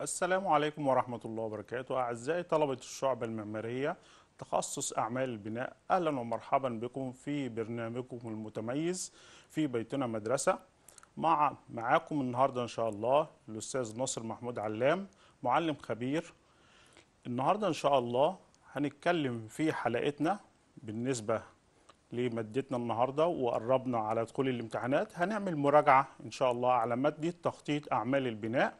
السلام عليكم ورحمة الله وبركاته أعزائي طلبة الشعب المعمارية تخصص أعمال البناء أهلا ومرحبا بكم في برنامجكم المتميز في بيتنا مدرسة مع معاكم النهاردة إن شاء الله الأستاذ ناصر محمود علام معلم خبير النهاردة إن شاء الله هنتكلم في حلقتنا بالنسبة لمادتنا النهارده وقربنا على دخول الامتحانات هنعمل مراجعه ان شاء الله على ماده تخطيط اعمال البناء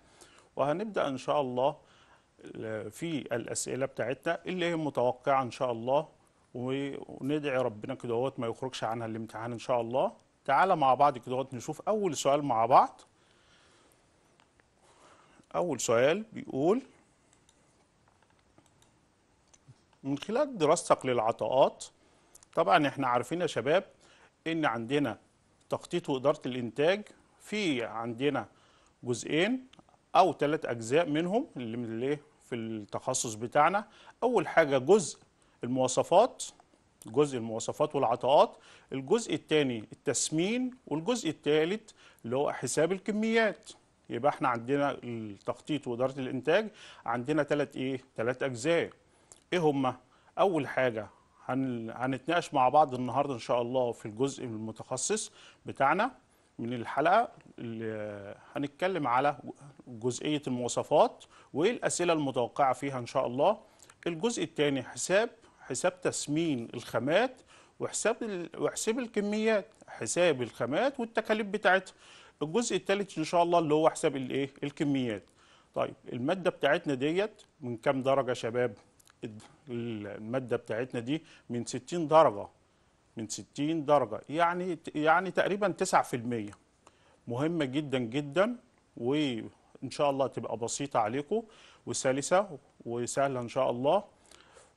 وهنبدأ إن شاء الله في الأسئلة بتاعتنا اللي هي متوقعة إن شاء الله وندعي ربنا اهوت ما يخرجش عنها الامتحان إن شاء الله تعالى مع بعض اهوت نشوف أول سؤال مع بعض أول سؤال بيقول من خلال دراستك للعطاءات طبعا احنا عارفين يا شباب ان عندنا تخطيط وإدارة الإنتاج في عندنا جزئين او ثلاث اجزاء منهم اللي في التخصص بتاعنا اول حاجه جزء المواصفات جزء المواصفات والعطاءات الجزء الثاني التسمين والجزء الثالث اللي هو حساب الكميات يبقى احنا عندنا التخطيط واداره الانتاج عندنا ثلاث ايه ثلاث اجزاء ايه هما اول حاجه هنتناقش مع بعض النهارده ان شاء الله في الجزء المتخصص بتاعنا من الحلقه هنتكلم على جزئية المواصفات وإيه الأسئلة المتوقعة فيها إن شاء الله الجزء الثاني حساب حساب تسمين الخامات وحساب وحساب الكميات حساب الخامات والتكاليف بتاعتها الجزء الثالث ان شاء الله اللي هو حساب الايه الكميات طيب الماده بتاعتنا ديت من كام درجه يا شباب الماده بتاعتنا دي من 60 درجه من 60 درجه يعني يعني تقريبا 9% مهمه جدا جدا وان شاء الله تبقى بسيطه عليكم وسلسه وسهله ان شاء الله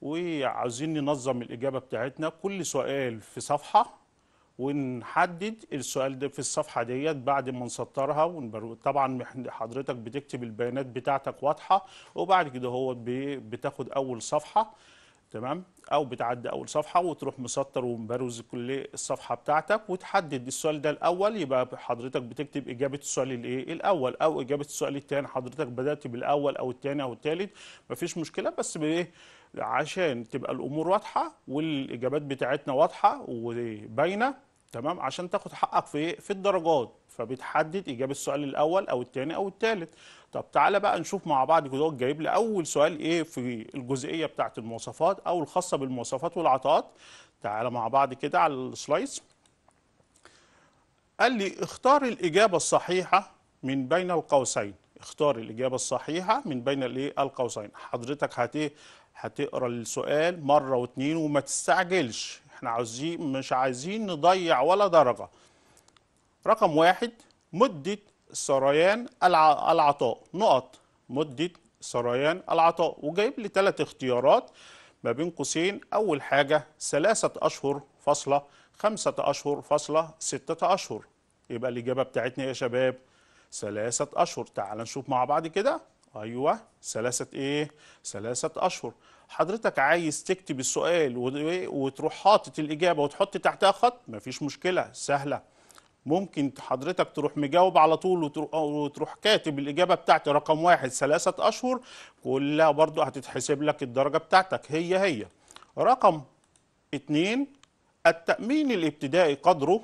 وعاوزين ننظم الاجابه بتاعتنا كل سؤال في صفحه ونحدد السؤال ده في الصفحه ديت بعد ما نسطرها طبعا حضرتك بتكتب البيانات بتاعتك واضحه وبعد كده هو بتاخد اول صفحه تمام او بتعدي اول صفحه وتروح مسطر ومبروز كل الصفحه بتاعتك وتحدد السؤال ده الاول يبقى حضرتك بتكتب اجابه السؤال الايه الاول او اجابه السؤال الثاني حضرتك بدات بالاول او الثاني او الثالث مفيش مشكله بس بايه عشان تبقى الامور واضحه والاجابات بتاعتنا واضحه وباينه تمام عشان تاخد حقك في إيه؟ في الدرجات فبتحدد اجابه السؤال الاول او الثاني او الثالث طب تعالى بقى نشوف مع بعض كده جايب لي اول سؤال ايه في الجزئيه بتاعه المواصفات او الخاصه بالمواصفات والعطاءات تعالى مع بعض كده على السلايس قال لي اختار الاجابه الصحيحه من بين القوسين اختار الاجابه الصحيحه من بين الايه القوسين حضرتك هت هتقرا السؤال مره واثنين وما تستعجلش احنا عاوزين مش عايزين نضيع ولا درجه رقم واحد مدة سريان العطاء نقط مدة سريان العطاء وجايب لي ثلاث اختيارات ما بين قوسين أول حاجة ثلاثة أشهر فاصلة خمسة أشهر فاصلة ستة أشهر يبقى الإجابة بتاعتنا يا شباب ثلاثة أشهر تعال نشوف مع بعض كده أيوة ثلاثة إيه؟ ثلاثة أشهر حضرتك عايز تكتب السؤال وتروح حاطط الإجابة وتحط تحتها خط مفيش مشكلة سهلة ممكن حضرتك تروح مجاوب على طول وتروح كاتب الإجابة بتاعتي رقم واحد ثلاثة أشهر كلها برضو هتتحسب لك الدرجة بتاعتك هي هي رقم اتنين التأمين الابتدائي قدره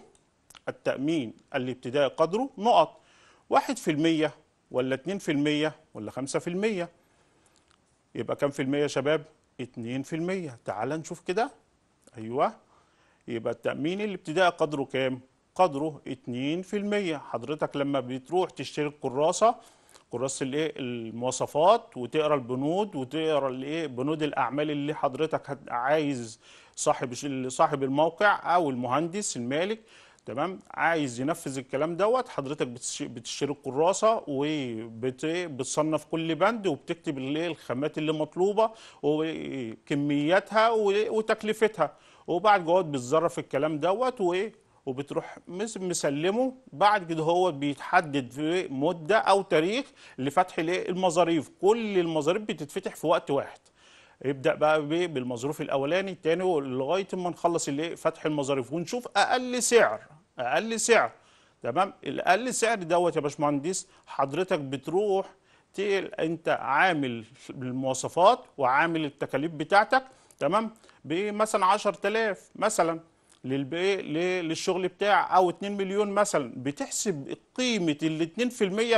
التأمين الابتدائي قدره نقط واحد في المية ولا اتنين في المية ولا خمسة في المية يبقى كام في المية يا شباب اتنين في المية تعال نشوف كده أيوة يبقى التأمين الابتدائي قدره كام قدره 2% حضرتك لما بتروح تشتري الكراسه كراسه الايه المواصفات وتقرا البنود وتقرا الايه بنود الاعمال اللي حضرتك عايز صاحب صاحب الموقع او المهندس المالك تمام عايز ينفذ الكلام دوت حضرتك بتشتري الكراسه وبتصنف كل بند وبتكتب الايه الخامات اللي مطلوبه وكمياتها وتكلفتها وبعد جواد بتظرف الكلام دوت وايه وبتروح مسلمه بعد كده هو بيتحدد في مده او تاريخ لفتح المظاريف كل المظاريف بتتفتح في وقت واحد يبدا بقى بالمظروف الاولاني الثاني لغايه ما نخلص فتح المظاريف ونشوف اقل سعر اقل سعر تمام الاقل سعر دوت يا باشمهندس حضرتك بتروح تقل انت عامل المواصفات وعامل التكاليف بتاعتك تمام بمثلا 10000 مثلا للشغل بتاع او 2 مليون مثلا بتحسب قيمه ال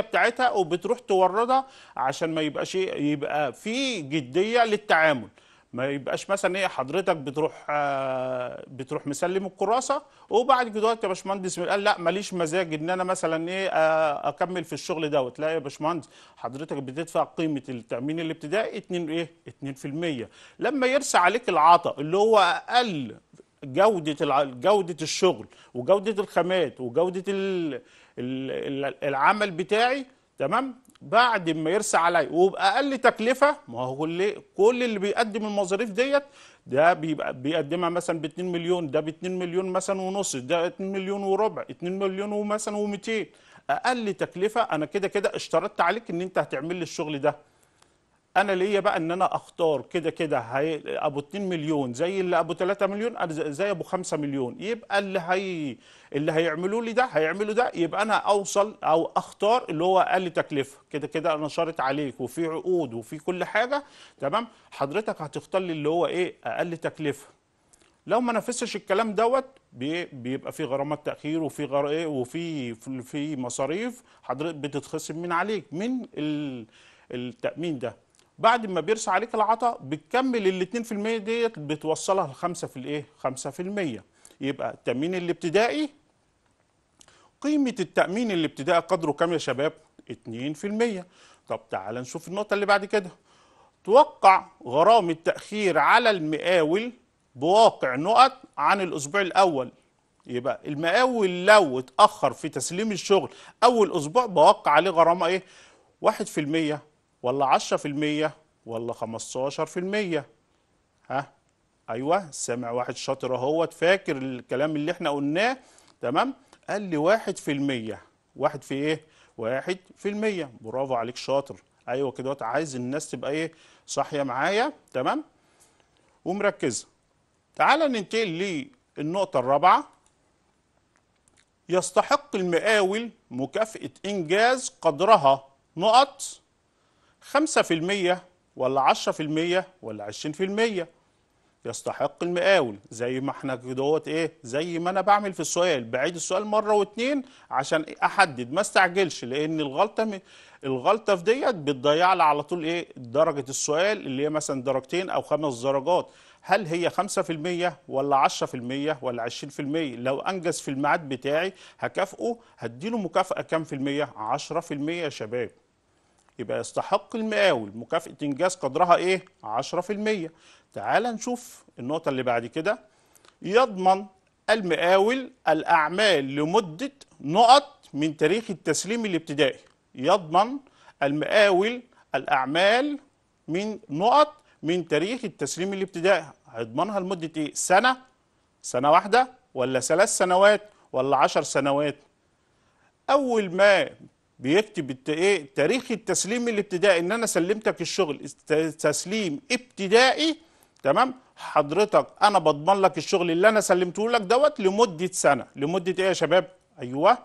2% بتاعتها وبتروح توردها عشان ما يبقاش إيه، يبقى في جديه للتعامل ما يبقاش مثلا ايه حضرتك بتروح آه بتروح مسلم الكراسه وبعد كده يا باشمهندس قال لا ماليش مزاج ان انا مثلا ايه آه اكمل في الشغل دوت لا يا باشمهندس حضرتك بتدفع قيمه التامين الابتدائي 2 ايه 2% لما يرسى عليك العطاء اللي هو اقل جودة جودة الشغل وجودة الخامات وجودة العمل بتاعي تمام بعد ما يرسى عليا وباقل تكلفه ما هو كل اللي بيقدم المظاريف ديت ده بيبقى بيقدمها مثلا ب 2 مليون ده ب 2 مليون مثلا ونص ده 2 مليون وربع 2 مليون ومثلا و200 اقل تكلفه انا كده كده اشترطت عليك ان انت هتعمل لي الشغل ده انا ليا بقى ان انا اختار كده كده هي... ابو 2 مليون زي اللي ابو 3 مليون زي ابو 5 مليون يبقى اللي هي اللي هيعملوا لي ده هيعملوا ده يبقى انا اوصل او اختار اللي هو اقل تكلفه كده كده انا شرط عليك وفي عقود وفي كل حاجه تمام حضرتك هتختار لي اللي هو ايه اقل تكلفه لو ما نفذش الكلام دوت بيبقى في غرامات تاخير وفي غر... ايه وفي في مصاريف حضرتك بتتخصم من عليك من التامين ده بعد ما بيرسى عليك العطاء بتكمل ال 2% ديت بتوصلها ل 5 في الايه 5% يبقى التامين الابتدائي قيمه التامين الابتدائي قدره كام يا شباب 2% طب تعال نشوف النقطه اللي بعد كده توقع غرام التاخير على المقاول بواقع نقط عن الاسبوع الاول يبقى المقاول لو اتاخر في تسليم الشغل اول اسبوع بوقع عليه غرامه ايه 1% ولا 10% ولا 15% ها ايوه سامع واحد شاطر اهوت فاكر الكلام اللي احنا قلناه تمام قال لي واحد في المية واحد في ايه واحد في المية برافو عليك شاطر ايوه كده عايز الناس تبقى ايه صاحيه معايا تمام ومركزه تعالى ننتقل للنقطه الرابعه يستحق المقاول مكافاه انجاز قدرها نقط 5% ولا 10% ولا 20% يستحق المقاول زي ما احنا دوت ايه زي ما انا بعمل في السؤال بعيد السؤال مره واتنين عشان احدد ما استعجلش لان الغلطه م... الغلطه في ديت بتضيع لي على طول ايه درجه السؤال اللي هي مثلا درجتين او خمس درجات هل هي 5% ولا 10% ولا 20% لو انجز في الميعاد بتاعي هكافئه هديله مكافاه كام في المية 10% يا شباب يبقى يستحق المقاول مكافأة إنجاز قدرها إيه؟ 10% تعال نشوف النقطة اللي بعد كده يضمن المقاول الأعمال لمدة نقط من تاريخ التسليم الابتدائي يضمن المقاول الأعمال من نقط من تاريخ التسليم الابتدائي هيضمنها لمدة إيه؟ سنة سنة واحدة ولا ثلاث سنوات ولا عشر سنوات أول ما بيكتب الت... ايه تاريخ التسليم الابتدائي ان انا سلمتك الشغل تسليم ابتدائي تمام حضرتك انا بضمن لك الشغل اللي انا سلمته لك دوت لمده سنه لمده ايه يا شباب ايوه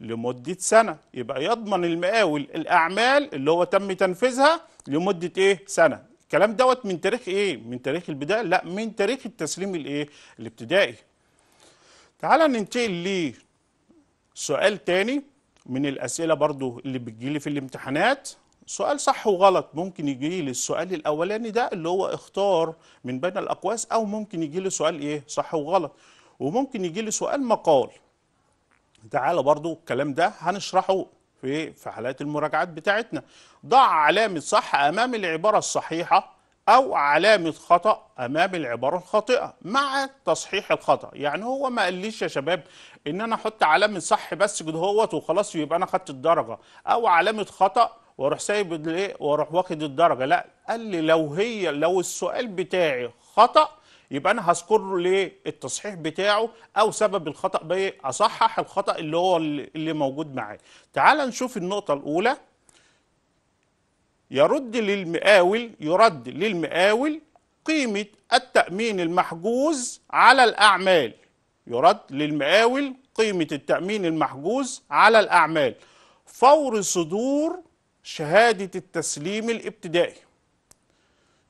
لمده سنه يبقى يضمن المقاول الاعمال اللي هو تم تنفيذها لمده ايه سنه الكلام دوت من تاريخ ايه من تاريخ البدايه لا من تاريخ التسليم الايه الابتدائي تعال ننتقل لسؤال تاني من الأسئلة برضو اللي بتجيلي في الامتحانات سؤال صح وغلط ممكن يجي لي السؤال الاولاني ده اللي هو اختار من بين الاقواس او ممكن يجي لي سؤال ايه صح وغلط وممكن يجي لي سؤال مقال تعالى برضو الكلام ده هنشرحه في في حالات المراجعات بتاعتنا ضع علامه صح امام العباره الصحيحه أو علامة خطأ أمام العبارة الخاطئة مع تصحيح الخطأ يعني هو ما قاليش يا شباب إن أنا أحط علامة صح بس كده هوت وخلاص يبقى أنا خدت الدرجة أو علامة خطأ واروح سايب الايه واروح واخد الدرجه لا قال لي لو هي لو السؤال بتاعي خطا يبقى انا هذكر ليه التصحيح بتاعه او سبب الخطا بايه اصحح الخطا اللي هو اللي موجود معي تعال نشوف النقطه الاولى يرد للمقاول يرد للمقاول قيمة التأمين المحجوز على الأعمال يرد للمقاول قيمة التأمين المحجوز على الأعمال فور صدور شهادة التسليم الابتدائي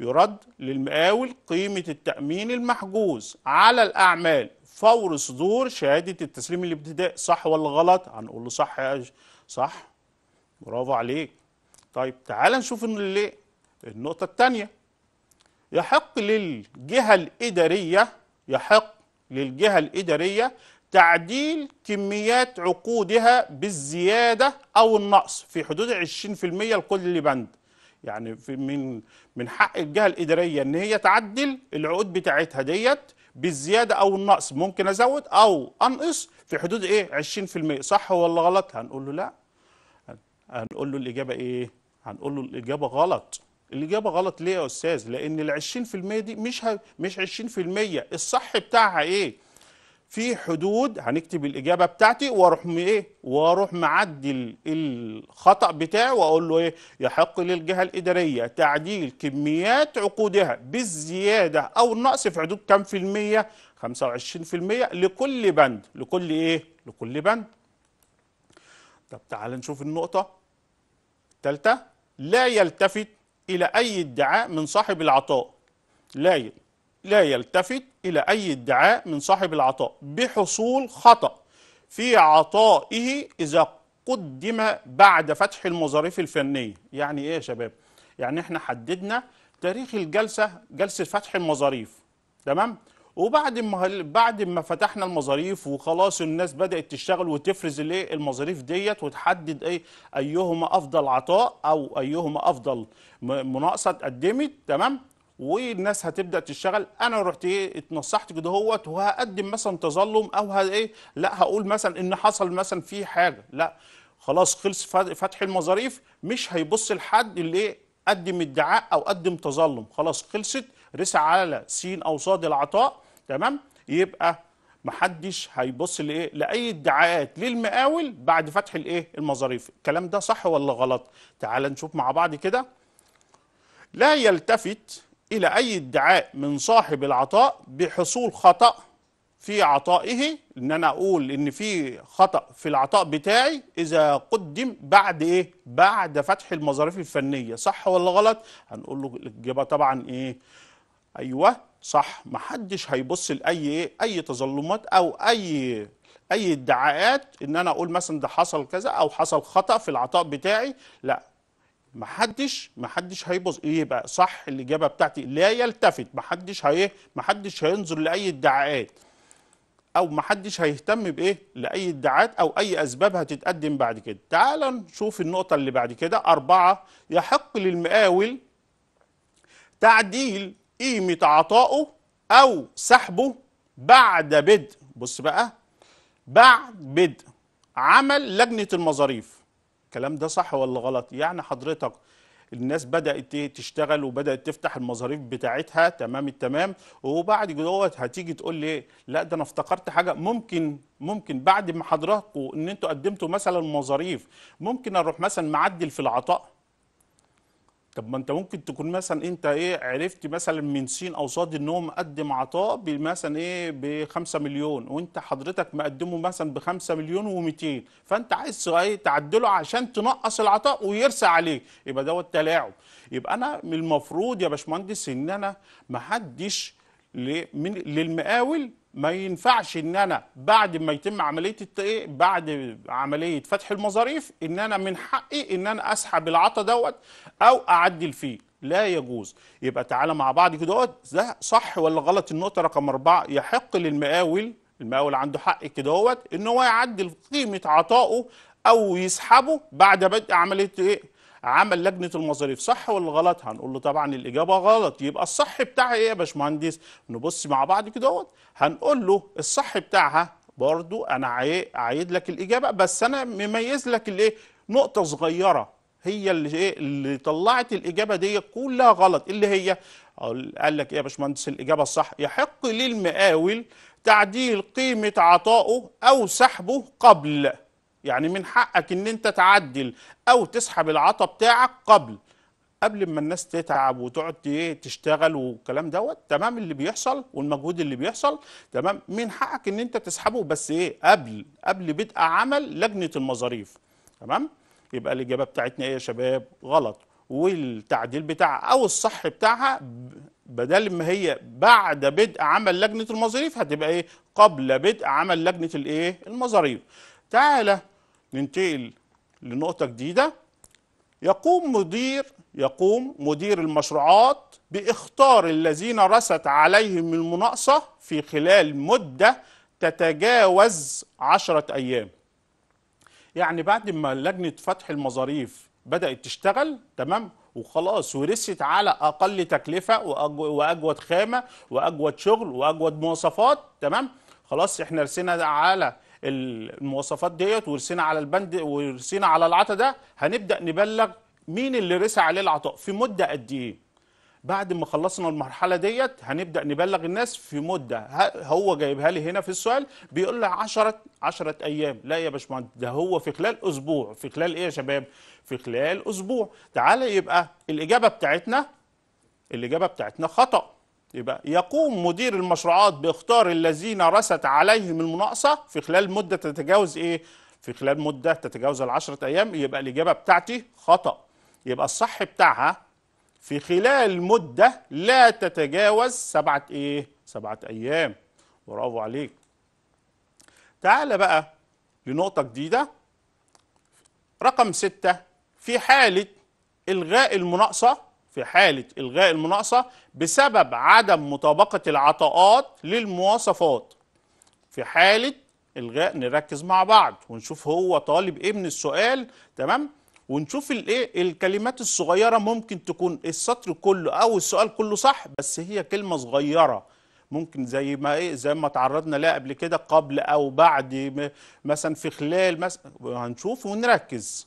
يرد للمقاول قيمة التأمين المحجوز على الأعمال فور صدور شهادة التسليم الابتدائي صح ولا غلط؟ هنقول له صح يا صح برافو عليك طيب تعال نشوف النقطة الثانية يحق للجهة الإدارية يحق للجهة الإدارية تعديل كميات عقودها بالزيادة أو النقص في حدود 20% لكل بند يعني في من من حق الجهة الإدارية إن هي تعدل العقود بتاعتها ديت بالزيادة أو النقص ممكن أزود أو أنقص في حدود إيه 20% صح ولا غلط هنقول له لا هنقول له الإجابة إيه هنقول له الاجابه غلط الاجابه غلط ليه يا استاذ لان ال 20% دي مش ه... مش 20% الصح بتاعها ايه في حدود هنكتب الاجابه بتاعتي واروح ايه واروح معدل الخطا بتاعي واقول له ايه يحق للجهه الاداريه تعديل كميات عقودها بالزياده او النقص في حدود كام في الميه 25% لكل بند لكل ايه لكل بند طب تعال نشوف النقطه الثالثه لا يلتفت إلى أي ادعاء من صاحب العطاء لا لا يلتفت إلى أي ادعاء من صاحب العطاء بحصول خطأ في عطائه إذا قدم بعد فتح المظاريف الفنية يعني إيه يا شباب؟ يعني إحنا حددنا تاريخ الجلسة جلسة فتح المظاريف تمام؟ وبعد ما بعد ما فتحنا المظاريف وخلاص الناس بدات تشتغل وتفرز الايه المظاريف ديت وتحدد ايه ايهما افضل عطاء او ايهما افضل مناقصه اتقدمت تمام والناس هتبدا تشتغل انا رحت ايه اتنصحت كده هوت وهقدم مثلا تظلم او ايه لا هقول مثلا ان حصل مثلا في حاجه لا خلاص خلص فتح المظاريف مش هيبص لحد اللي قدم ادعاء او قدم تظلم خلاص خلصت رسى على سين او صاد العطاء تمام يبقى محدش هيبص لايه لاي ادعاءات للمقاول بعد فتح الايه المظاريف الكلام ده صح ولا غلط تعال نشوف مع بعض كده لا يلتفت الى اي ادعاء من صاحب العطاء بحصول خطأ في عطائه ان انا اقول ان في خطا في العطاء بتاعي اذا قدم بعد ايه بعد فتح المظاريف الفنيه صح ولا غلط هنقول له الاجابه طبعا ايه ايوه صح محدش هيبص لاي إيه؟ اي تظلمات او اي اي ادعاءات ان انا اقول مثلا ده حصل كذا او حصل خطا في العطاء بتاعي لا محدش محدش هيبص ايه بقى صح الاجابه بتاعتي لا يلتفت محدش هي محدش هينظر لاي ادعاءات او محدش هيهتم بايه لاي ادعاءات او اي اسباب هتتقدم بعد كده تعال نشوف النقطه اللي بعد كده أربعة يحق للمقاول تعديل قيمة عطائه أو سحبه بعد بدء بص بقى بعد بدء عمل لجنة المظاريف الكلام ده صح ولا غلط يعني حضرتك الناس بدأت تشتغل وبدأت تفتح المظاريف بتاعتها تمام التمام وبعد دوت هتيجي تقول لي لا ده انا افتكرت حاجة ممكن ممكن بعد ما حضراتكم ان انتوا قدمتوا مثلا مظاريف ممكن اروح مثلا معدل في العطاء طب ما انت ممكن تكون مثلا انت ايه عرفت مثلا من سين او صاد ان هو مقدم عطاء مثلا ايه ب 5 مليون وانت حضرتك مقدمه مثلا ب 5 مليون و200 فانت عايز ايه تعدله عشان تنقص العطاء ويرسى عليك يبقى دوت تلاعب يبقى انا من المفروض يا باشمهندس ان انا ما حدش للمقاول ما ينفعش ان انا بعد ما يتم عمليه التايه بعد عمليه فتح المظاريف ان انا من حقي ان انا اسحب العطا دوت او اعدل فيه لا يجوز يبقى تعالى مع بعض كده ده صح ولا غلط النقطه رقم أربعة يحق للمقاول المقاول عنده حق كده ان هو يعدل قيمه عطائه او يسحبه بعد بدء عمليه ايه عمل لجنه المظاريف صح ولا غلط هنقول له طبعا الاجابه غلط يبقى الصح بتاعها ايه يا باشمهندس نبص مع بعض كده هنقول له الصح بتاعها برضو انا عايد لك الاجابه بس انا مميز لك الايه نقطه صغيره هي اللي ايه اللي طلعت الاجابه دي كلها غلط اللي هي قال لك ايه يا باشمهندس الاجابه الصح يحق للمقاول تعديل قيمه عطائه او سحبه قبل يعني من حقك ان انت تعدل او تسحب العطا بتاعك قبل قبل ما الناس تتعب وتقعد تشتغل والكلام دوت تمام اللي بيحصل والمجهود اللي بيحصل تمام من حقك ان انت تسحبه بس ايه قبل قبل بدء عمل لجنه المظاريف تمام يبقى الاجابه بتاعتنا ايه يا شباب غلط والتعديل بتاعها او الصح بتاعها بدل ما هي بعد بدء عمل لجنه المظاريف هتبقى ايه قبل بدء عمل لجنه الايه المظاريف تعالى ننتقل لنقطة جديدة يقوم مدير يقوم مدير المشروعات باختار الذين رست عليهم المناقصة في خلال مدة تتجاوز عشرة أيام يعني بعد ما لجنة فتح المظاريف بدأت تشتغل تمام وخلاص ورست على أقل تكلفة وأجود خامة وأجود شغل وأجود مواصفات تمام خلاص احنا رسينا على المواصفات ديت ورسينا على البند ورسينا على العطا ده هنبدا نبلغ مين اللي رسى عليه العطاء في مده قد ايه بعد ما خلصنا المرحله ديت هنبدا نبلغ الناس في مده هو جايبها لي هنا في السؤال بيقول لي 10 10 ايام لا يا باشمهندس ده هو في خلال اسبوع في خلال ايه يا شباب في خلال اسبوع تعالى يبقى الاجابه بتاعتنا الاجابه بتاعتنا خطا يبقى يقوم مدير المشروعات باختار الذين رست عليهم المناقصه في خلال مده تتجاوز ايه؟ في خلال مده تتجاوز العشرة ايام يبقى الاجابه بتاعتي خطا يبقى الصح بتاعها في خلال مده لا تتجاوز سبعه ايه؟ سبعه ايام برافو عليك. تعال بقى لنقطه جديده رقم ستة في حاله الغاء المناقصه في حالة إلغاء المناقصة بسبب عدم مطابقة العطاءات للمواصفات في حالة إلغاء نركز مع بعض ونشوف هو طالب إيه من السؤال تمام ونشوف الايه الكلمات الصغيره ممكن تكون السطر كله او السؤال كله صح بس هي كلمه صغيره ممكن زي ما ايه زي ما تعرضنا لها قبل كده قبل او بعد مثلا في خلال مثلا هنشوف ونركز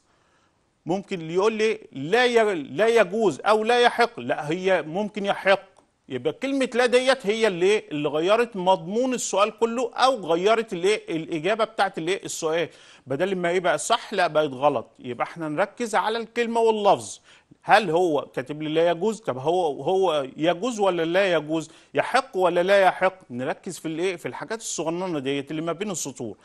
ممكن يقول لي لا لا يجوز او لا يحق لا هي ممكن يحق يبقى كلمه لا ديت هي اللي اللي غيرت مضمون السؤال كله او غيرت الايه الاجابه بتاعت الايه السؤال بدل ما ايه بقى صح لا بقت غلط يبقى احنا نركز على الكلمه واللفظ هل هو كاتب لي لا يجوز طب هو هو يجوز ولا لا يجوز يحق ولا لا يحق نركز في الايه في الحاجات الصغننه ديت اللي ما بين السطور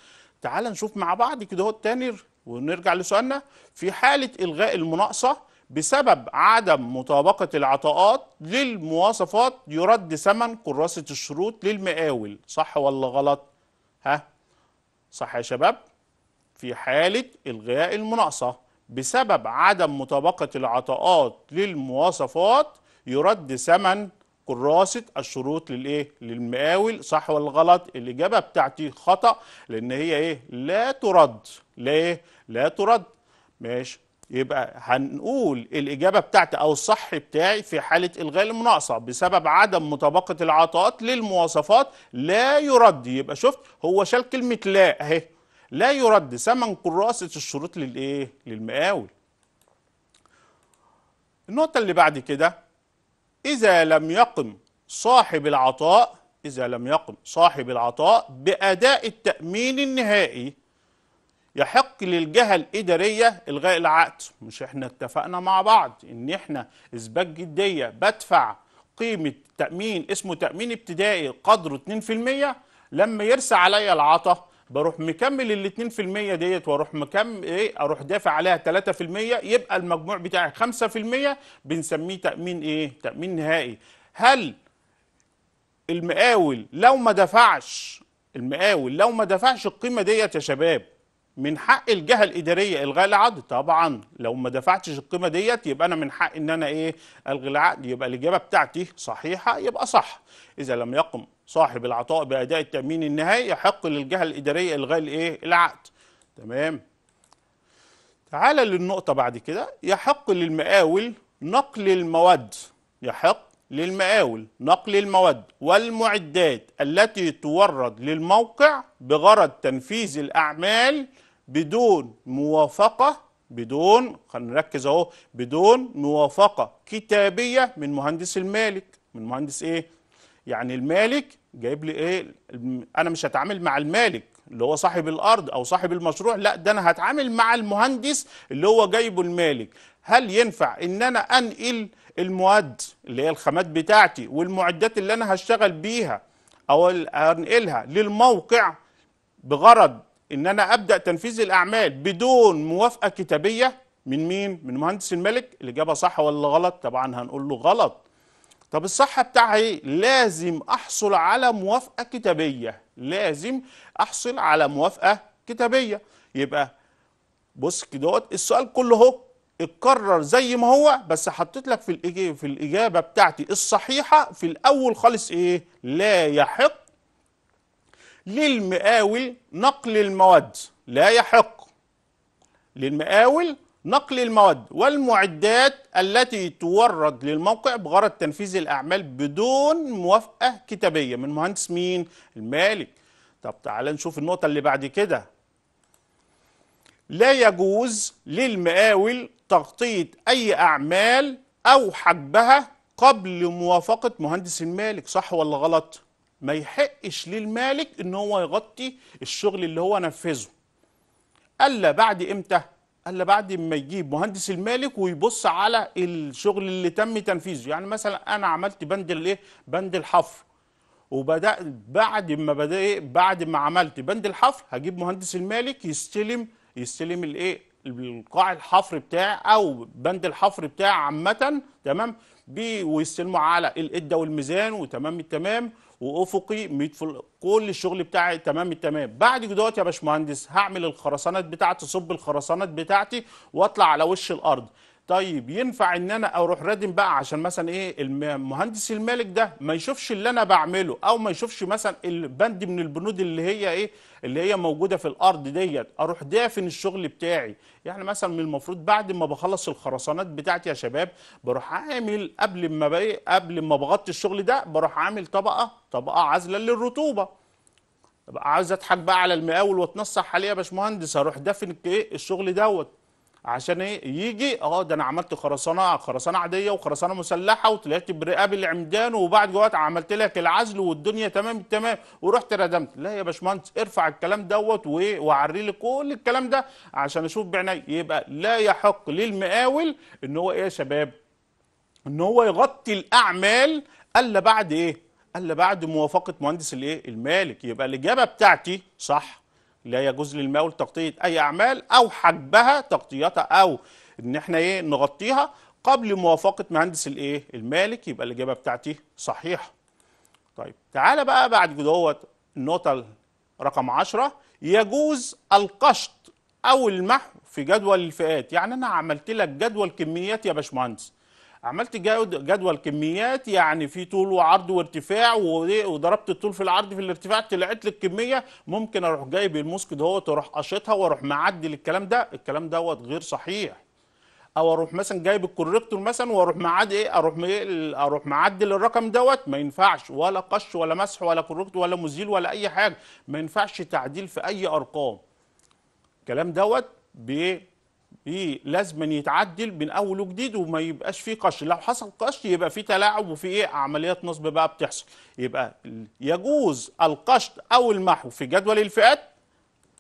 تعال نشوف مع بعض كده هو التاني ونرجع لسؤالنا في حالة إلغاء المناقصة بسبب عدم مطابقة العطاءات للمواصفات يرد ثمن كراسة الشروط للمقاول صح ولا غلط؟ ها؟ صح يا شباب؟ في حالة إلغاء المناقصة بسبب عدم مطابقة العطاءات للمواصفات يرد ثمن كراسة الشروط للايه للمقاول صح ولا غلط الإجابة بتاعتي خطأ لأن هي ايه لا ترد لا ايه لا ترد ماشي يبقى هنقول الإجابة بتاعتي أو الصح بتاعي في حالة إلغاء المناقصة بسبب عدم مطابقة العطاءات للمواصفات لا يرد يبقى شفت هو شال كلمة لا أهي لا يرد ثمن كراسة الشروط للإيه للمقاول النقطة اللي بعد كده إذا لم يقم صاحب العطاء إذا لم يقم صاحب العطاء بأداء التأمين النهائي يحق للجهة الإدارية إلغاء العقد مش إحنا اتفقنا مع بعض إن إحنا إثبات جدية بدفع قيمة تأمين اسمه تأمين ابتدائي قدره 2% لما يرسى عليا العطاء بروح مكمل ال 2% ديت واروح مكمل ايه اروح دافع عليها 3% يبقى المجموع بتاعي 5% بنسميه تامين ايه؟ تامين نهائي. هل المقاول لو ما دفعش المقاول لو ما دفعش القيمه ديت يا شباب من حق الجهه الاداريه الغاء العقد طبعا لو ما دفعتش القيمه ديت يبقى انا من حق ان انا ايه الغي العقد يبقى الاجابه بتاعتي صحيحه يبقى صح اذا لم يقم صاحب العطاء باداء التامين النهائي يحق للجهه الاداريه الغاء الايه العقد تمام تعالى للنقطه بعد كده يحق للمقاول نقل المواد يحق للمقاول نقل المواد والمعدات التي تورد للموقع بغرض تنفيذ الأعمال بدون موافقة بدون خلينا نركز اهو بدون موافقة كتابية من مهندس المالك من مهندس ايه يعني المالك جايب لي ايه انا مش هتعامل مع المالك اللي هو صاحب الارض او صاحب المشروع لا ده انا هتعامل مع المهندس اللي هو جايبه المالك هل ينفع ان انا انقل المواد اللي هي الخامات بتاعتي والمعدات اللي انا هشتغل بيها او انقلها للموقع بغرض ان انا ابدا تنفيذ الاعمال بدون موافقه كتابيه من مين من مهندس الملك الاجابه صح ولا غلط طبعا هنقول له غلط طب الصحه بتاعها ايه لازم احصل على موافقه كتابيه لازم احصل على موافقه كتابيه يبقى بص كده السؤال كله اهو اتكرر زي ما هو بس حطيت لك في في الاجابه بتاعتي الصحيحه في الاول خالص ايه لا يحق للمقاول نقل المواد لا يحق للمقاول نقل المواد والمعدات التي تورد للموقع بغرض تنفيذ الأعمال بدون موافقة كتابية من مهندس مين؟ المالك طب تعال نشوف النقطة اللي بعد كده لا يجوز للمقاول تغطية أي أعمال أو حجبها قبل موافقة مهندس المالك صح ولا غلط؟ ما يحقش للمالك ان هو يغطي الشغل اللي هو نفذه الا بعد امتى الا بعد ما يجيب مهندس المالك ويبص على الشغل اللي تم تنفيذه يعني مثلا انا عملت بند الايه بند الحفر وبدات بعد ما بدا إيه؟ بعد ما عملت بند الحفر هجيب مهندس المالك يستلم يستلم الايه القاع الحفر بتاع او بند الحفر بتاع عامه تمام ويستلموا على القده والميزان وتمام التمام وافقي 100 فل... كل الشغل بتاعي تمام التمام بعد كده يا باشمهندس هعمل الخرسانات بتاعتي صب الخرسانات بتاعتي واطلع على وش الارض طيب ينفع ان انا اروح رادم بقى عشان مثلا ايه المهندس المالك ده ما يشوفش اللي انا بعمله او ما يشوفش مثلا البند من البنود اللي هي ايه اللي هي موجوده في الارض ديت اروح دافن الشغل بتاعي يعني مثلا من المفروض بعد ما بخلص الخرسانات بتاعتي يا شباب بروح عامل قبل ما إيه، قبل ما بغطي الشغل ده بروح عامل طبقه طبقه عازله للرطوبه عايز اضحك بقى على المقاول واتنصح عليه يا باشمهندس اروح دافن ايه الشغل دوت عشان ايه يجي اه ده انا عملت خرسانه خرسانه عاديه وخرسانه مسلحه وطلعت برقاب العمدان وبعد جوات عملت لك العزل والدنيا تمام التمام ورحت ردمت لا يا باشمهندس ارفع الكلام دوت إيه؟ وعري لي كل الكلام ده عشان اشوف بعيني يبقى لا يحق للمقاول ان هو ايه يا شباب ان هو يغطي الاعمال الا بعد ايه الا بعد موافقه مهندس الايه المالك يبقى الاجابه بتاعتي صح لا يجوز للمول تغطيه اي اعمال او حجبها تغطيتها او ان احنا ايه نغطيها قبل موافقه مهندس الايه المالك يبقى الاجابه بتاعتي صحيحه طيب تعالى بقى بعد دوت النقطه رقم 10 يجوز القشط او المحو في جدول الفئات يعني انا عملت لك جدول كميات يا باشمهندس عملت جدول كميات يعني في طول وعرض وارتفاع وضربت الطول في العرض في الارتفاع طلعت لي الكميه ممكن اروح جايب الموسك دهوت واروح قشطها واروح معدل الكلام ده الكلام دوت غير صحيح او اروح مثلا جايب الكوريكتور مثلا واروح معاد ايه اروح ايه اروح معدل الرقم دوت ما ينفعش ولا قش ولا مسح ولا كوريكتور ولا مزيل ولا اي حاجه ما ينفعش تعديل في اي ارقام الكلام دوت بايه إيه، لازم يتعدل من اول وجديد وما يبقاش فيه قش لو حصل قش يبقى فيه تلاعب وفي ايه عمليات نصب بقى بتحصل يبقى يجوز القشط او المحو في جدول الفئات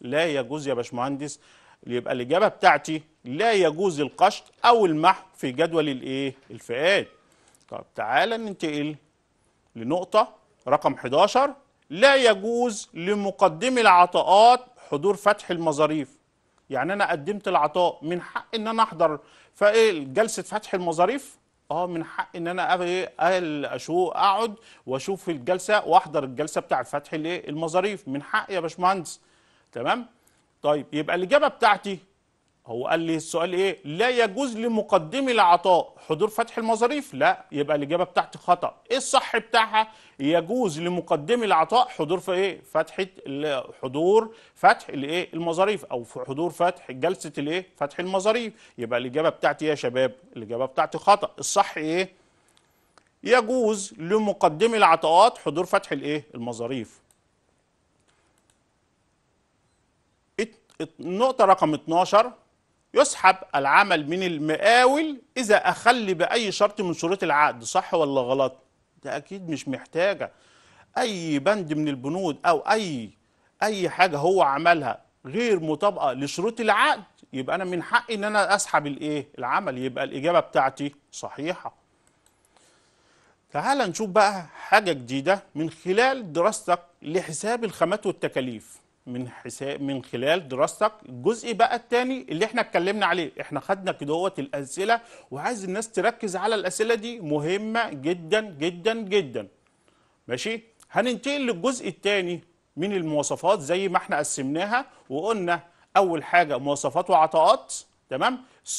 لا يجوز يا باشمهندس يبقى الاجابه بتاعتي لا يجوز القشط او المحو في جدول الايه الفئات طب تعالى ننتقل لنقطه رقم 11 لا يجوز لمقدمي العطاءات حضور فتح المظاريف يعني انا قدمت العطاء من حق ان انا احضر فايه جلسه فتح المظاريف اه من حق ان انا إيه، اشو اقعد واشوف الجلسه واحضر الجلسه بتاع فتح إيه، المظاريف من حق يا باشمهندس تمام طيب يبقى الاجابه بتاعتي هو قال لي السؤال ايه لا يجوز لمقدمي العطاء حضور فتح المظاريف لا يبقى الاجابه بتاعتي خطا ايه الصح بتاعها يجوز لمقدمي العطاء حضور في ايه فتحه حضور فتح الايه المظاريف او في حضور فتح جلسه الايه فتح المظاريف يبقى الاجابه بتاعتي يا شباب الاجابه بتاعتي خطا الصح ايه يجوز لمقدمي العطاءات حضور فتح الايه المظاريف النقطة رقم 12 يسحب العمل من المقاول إذا أخل بأي شرط من شروط العقد صح ولا غلط؟ ده اكيد مش محتاجه اي بند من البنود او اي اي حاجه هو عملها غير مطابقه لشروط العقد يبقى انا من حقي ان انا اسحب الايه العمل يبقى الاجابه بتاعتي صحيحه تعال نشوف بقى حاجه جديده من خلال دراستك لحساب الخامات والتكاليف من حساب من خلال دراستك الجزء بقى الثاني اللي احنا اتكلمنا عليه احنا خدنا كده الاسئله وعايز الناس تركز على الاسئله دي مهمه جدا جدا جدا ماشي هننتقل للجزء الثاني من المواصفات زي ما احنا قسمناها وقلنا اول حاجه مواصفات وعطاءات تمام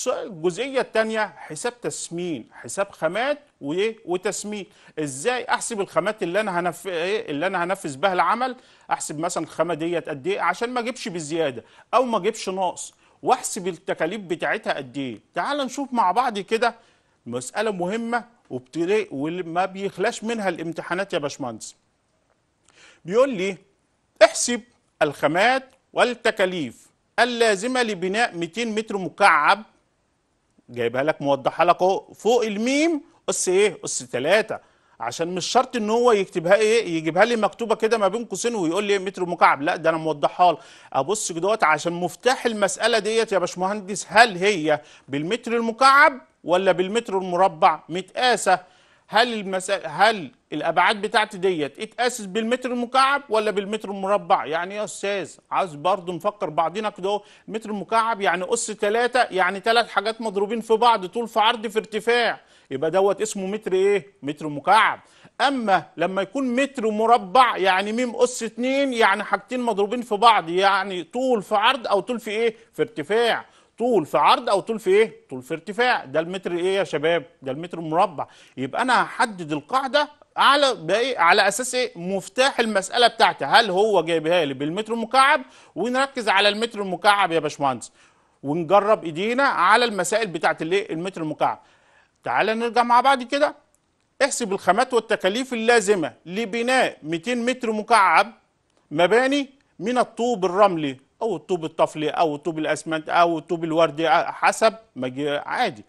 الجزئيه الثانيه حساب تسمين حساب خامات وايه وتسمين ازاي احسب الخامات اللي انا هنف... إيه؟ اللي انا هنفذ بها العمل احسب مثلا الخامه ديت قد ايه عشان ما اجيبش بزياده او ما اجيبش ناقص واحسب التكاليف بتاعتها قد ايه تعال نشوف مع بعض كده مساله مهمه وبتري وما بيخلاش منها الامتحانات يا باشمهندس بيقول لي احسب الخامات والتكاليف اللازمه لبناء 200 متر مكعب جايبها لك موضحها لك اهو فوق الميم اس ايه اس 3 عشان مش شرط ان هو يكتبها ايه يجيبها لي مكتوبه كده ما بين قوسين ويقول لي متر مكعب لا ده انا موضحها له ابص دوت عشان مفتاح المساله ديت يا باشمهندس هل هي بالمتر المكعب ولا بالمتر المربع متقاسه هل المسا... هل الابعاد بتاعتي ديت اتاسس بالمتر المكعب ولا بالمتر المربع يعني يا استاذ عايز برضه نفكر بعضينا كده المتر المكعب يعني قص ثلاثة يعني ثلاث حاجات مضروبين في بعض طول في عرض في ارتفاع يبقى دوت اسمه متر ايه متر مكعب اما لما يكون متر مربع يعني ميم اس اتنين يعني حاجتين مضروبين في بعض يعني طول في عرض او طول في ايه في ارتفاع طول في عرض او طول في ايه طول في ارتفاع ده المتر ايه يا شباب ده المتر المربع يبقى انا هحدد القاعده على بايه على اساس ايه مفتاح المساله بتاعتي هل هو جايبها لي بالمتر المكعب ونركز على المتر المكعب يا باشمهندس ونجرب ايدينا على المسائل بتاعت الايه المتر المكعب تعالى نرجع مع بعض كده احسب الخامات والتكاليف اللازمه لبناء 200 متر مكعب مباني من الطوب الرملي او الطوب الطفلي او الطوب الاسمنت او الطوب الوردي حسب ما عادي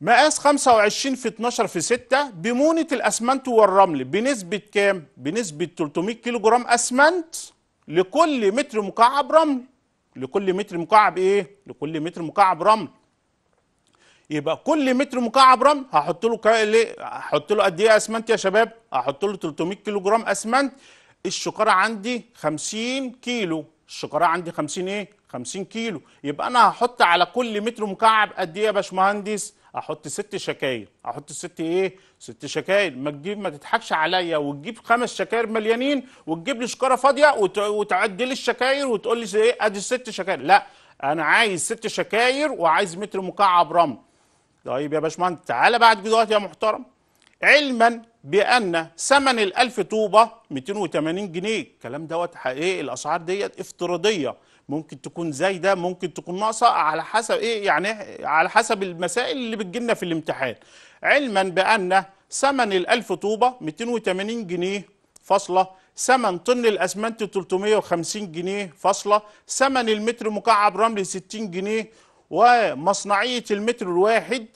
مقاس 25 في 12 في 6 بمونة الأسمنت والرمل بنسبة كام؟ بنسبة 300 كيلو جرام أسمنت لكل متر مكعب رمل لكل متر مكعب إيه؟ لكل متر مكعب رمل يبقى كل متر مكعب رمل هحط له كا... هحط له قد إيه أسمنت يا شباب؟ هحط له 300 كيلو جرام أسمنت الشقارة عندي 50 كيلو الشقراء عندي 50 ايه 50 كيلو يبقى انا هحط على كل متر مكعب قد ايه يا باشمهندس احط ست شكاير احط ست ايه ست شكاير ما تجيب ما تضحكش عليا وتجيب خمس شكاير مليانين وتجيب لي شكاره فاضيه وتعدل الشكاير وتقول لي ايه ادي ست شكاير لا انا عايز ست شكاير وعايز متر مكعب رمل طيب يا باشمهندس تعالى بعد دلوقتي يا محترم علما بأن ثمن ال1000 طوبة 280 جنيه الكلام دوت حقيقي الأسعار ديت افتراضية ممكن تكون زايده ممكن تكون ناقصه على حسب ايه يعني على حسب المسائل اللي بتجيلنا في الامتحان علما بان ثمن ال1000 طوبه 280 جنيه فاصله ثمن طن الاسمنت 350 جنيه فاصله ثمن المتر مكعب رمل 60 جنيه ومصنعيه المتر الواحد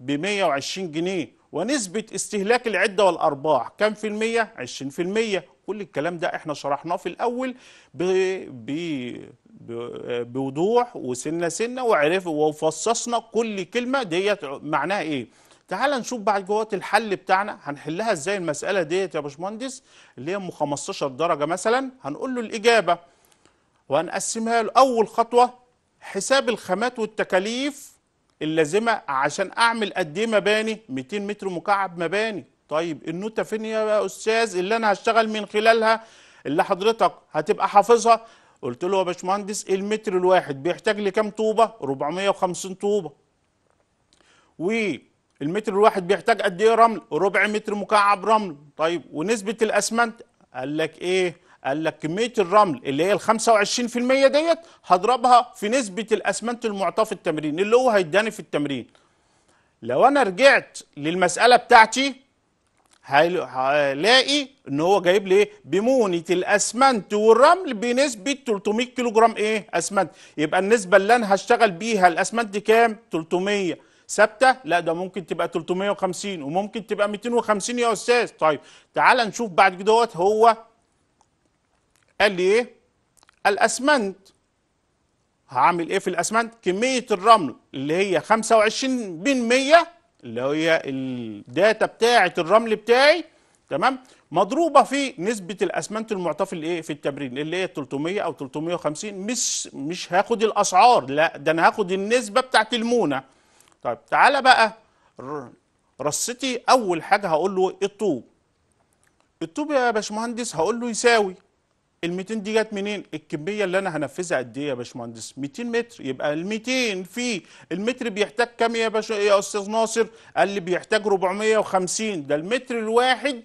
ب 120 جنيه ونسبة استهلاك العدة والأرباح كم في المية؟ 20 في المية كل الكلام ده احنا شرحناه في الأول ب... ب... ب... بوضوح وسنة سنة وعرف وفصصنا كل كلمة ديت معناها ايه تعال نشوف بعد جوات الحل بتاعنا هنحلها ازاي المسألة ديت يا باشمهندس اللي هي ام 15 درجة مثلا هنقول له الإجابة وهنقسمها له أول خطوة حساب الخامات والتكاليف اللازمه عشان اعمل قد ايه مباني 200 متر مكعب مباني طيب النوته فين يا استاذ اللي انا هشتغل من خلالها اللي حضرتك هتبقى حافظها قلت له يا باشمهندس المتر الواحد بيحتاج لكام طوبه 450 طوبه والمتر الواحد بيحتاج قد ايه رمل ربع متر مكعب رمل طيب ونسبه الاسمنت قال لك ايه قال لك كميه الرمل اللي هي ال 25% ديت هضربها في نسبه الاسمنت المعطاه في التمرين اللي هو هيداني في التمرين لو انا رجعت للمساله بتاعتي هلاقي ان هو جايب لي ايه بمونه الاسمنت والرمل بنسبه 300 كيلو جرام ايه اسمنت يبقى النسبه اللي انا هشتغل بيها الاسمنت دي كام 300 ثابته لا ده ممكن تبقى 350 وممكن تبقى 250 يا استاذ طيب تعال نشوف بعد كده هو قال لي ايه الاسمنت هعمل ايه في الاسمنت كميه الرمل اللي هي 25% اللي هي الداتا بتاعه الرمل بتاعي تمام مضروبه في نسبه الاسمنت المعتفل الايه في التبرين اللي هي 300 او 350 مش مش هاخد الاسعار لا ده انا هاخد النسبه بتاعت المونه طيب تعالى بقى رصتي إيه؟ اول حاجه هقول له الطوب الطوب يا باشمهندس هقول له يساوي ال 200 دي جت منين؟ الكميه اللي انا هنفذها قد ايه يا باشمهندس؟ 200 متر يبقى ال 200 في المتر بيحتاج كام إيه يا باش يا استاذ ناصر؟ قال لي بيحتاج 450 ده المتر الواحد